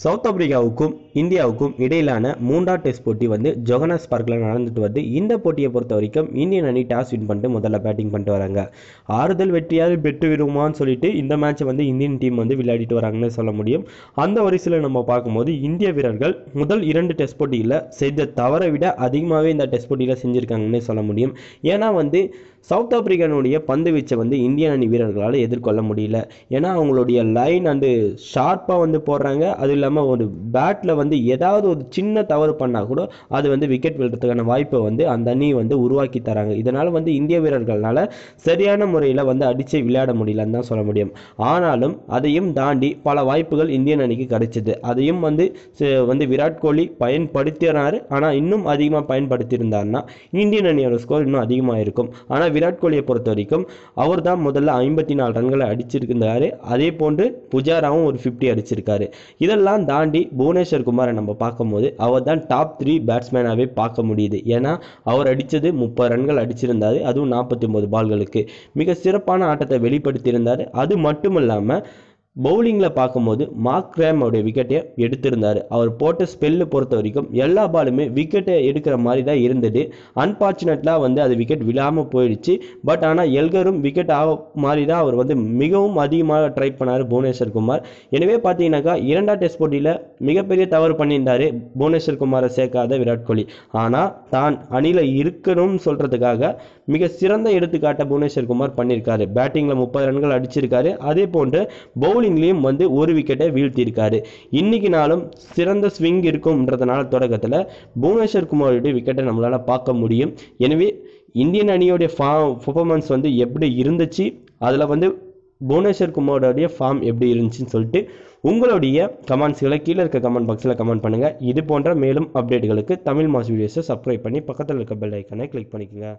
south ஆப்பிரிக்காவுக்கும் இந்தியாவுக்கும் இடையிலான மூன்றாம் டெஸ்ட் போட்டி வந்து ஜொகனஸ் பார்க்கில் நடந்துட்டு வருது இந்த போட்டியை பொறுத்த வரைக்கும் இந்தியன் அணி டாஸ் வின் பண்ணிட்டு முதல்ல பேட்டிங் பண்ணிட்டு வராங்க ஆறுதல் வெற்றியாக பெற்று விடுமான்னு சொல்லிட்டு இந்த மேட்சை வந்து இந்தியன் டீம் வந்து விளையாடிட்டு வராங்கன்னு சொல்ல முடியும் அந்த வரிசையில் நம்ம பார்க்கும்போது இந்திய வீரர்கள் முதல் இரண்டு டெஸ்ட் போட்டியில் செய்த தவறை விட அதிகமாகவே இந்த டெஸ்ட் போட்டியில் செஞ்சுருக்காங்கன்னு சொல்ல முடியும் ஏன்னா வந்து சவுத் ஆப்பிரிக்கனுடைய பந்து வீச்சை வந்து இந்தியன் அணி வீரர்களால் எதிர்கொள்ள முடியல ஏன்னா அவங்களுடைய லைன் அண்டு ஷார்ப்பாக வந்து போடுறாங்க அது இல்லாமல் ஒரு பேட்டில் வந்து ஏதாவது ஒரு சின்ன தவறு பண்ணால் கூட அது வந்து விக்கெட் விழுறதுக்கான வாய்ப்பை வந்து அந்த அணி வந்து உருவாக்கி தராங்க இதனால் வந்து இந்திய வீரர்களால் சரியான முறையில் வந்து அடித்து விளையாட முடியலன்னு தான் சொல்ல முடியும் ஆனாலும் அதையும் தாண்டி பல வாய்ப்புகள் இந்தியன் அணிக்கு கிடைச்சது அதையும் வந்து வந்து விராட் கோலி பயன்படுத்தினார் ஆனால் இன்னும் அதிகமாக பயன்படுத்தியிருந்தார்னா இந்தியன் அணியோட ஸ்கோர் இன்னும் அதிகமாக இருக்கும் ஆனால் விராட் கோலியை பொறுத்த வரைக்கும் அவர் தான் முதல்ல ஐம்பத்தி நாலு ரன்களை அடிச்சிருக்கிறாரு அதே போன்று புஜாராவும் ஒரு ஃபிஃப்டி அடிச்சிருக்காரு இதெல்லாம் இதெல்லாம் தாண்டி புவனேஸ்வர் குமாரை நம்ம பார்க்கும்போது அவர் தான் டாப் த்ரீ பேட்ஸ்மேனாகவே பார்க்க முடியுது ஏன்னா அவர் அடித்தது முப்பது ரன்கள் அடிச்சிருந்தார் அதுவும் நாற்பத்தி ஒம்பது பால்களுக்கு மிக சிறப்பான ஆட்டத்தை வெளிப்படுத்தியிருந்தார் அது மட்டும் இல்லாமல் பவுலிங்கில் பார்க்கும்போது மார்க் அவருடைய விக்கெட்டை எடுத்திருந்தார் அவர் போட்ட ஸ்பெல்லு பொறுத்த வரைக்கும் எல்லா பாலுமே விக்கெட்டை எடுக்கிற மாதிரி தான் இருந்தது அன்ஃபார்ச்சுனேட்லாம் வந்து அது விக்கெட் விழாமல் போயிடுச்சு பட் ஆனால் எல்கரும் விக்கெட் ஆக மாதிரி தான் அவர் வந்து மிகவும் அதிகமாக ட்ரை பண்ணார் புவனேஸ்வர் குமார் எனவே பார்த்தீங்கன்னாக்கா இரண்டாம் டெஸ்ட் போட்டியில் மிகப்பெரிய தவறு பண்ணியிருந்தார் புவனேஸ்வர் குமாரை சேர்க்காத விராட் கோலி ஆனால் தான் அணியில் இருக்கணும்னு சொல்கிறதுக்காக மிக சிறந்த எடுத்துக்காட்டை புவனேஸ்வர் குமார் பண்ணியிருக்காரு பேட்டிங்கில் முப்பது ரன்கள் அடிச்சிருக்காரு அதே போன்று பவுலிங் ஓப்பனிங்லேயும் வந்து ஒரு விக்கெட்டை வீழ்த்தியிருக்காரு இன்னைக்கு நாளும் சிறந்த ஸ்விங் இருக்கும்ன்றதுனால தொடக்கத்தில் புவனேஸ்வர் குமாரோடைய விக்கெட்டை நம்மளால் பார்க்க முடியும் எனவே இந்தியன் அணியோடைய ஃபார்ம் பர்ஃபார்மன்ஸ் வந்து எப்படி இருந்துச்சு அதில் வந்து புவனேஸ்வர் குமாரோடைய ஃபார்ம் எப்படி இருந்துச்சுன்னு சொல்லிட்டு உங்களுடைய கமெண்ட்ஸ்களை கீழே இருக்க கமெண்ட் பாக்ஸில் கமெண்ட் பண்ணுங்கள் இது போன்ற மேலும் அப்டேட்டுகளுக்கு தமிழ் மாஸ் வீடியோஸை சப்ஸ்கிரைப் பண்ணி பக்கத்தில் இருக்க பெல் ஐக்கனை கிளிக் பண்ணிக்கோங்க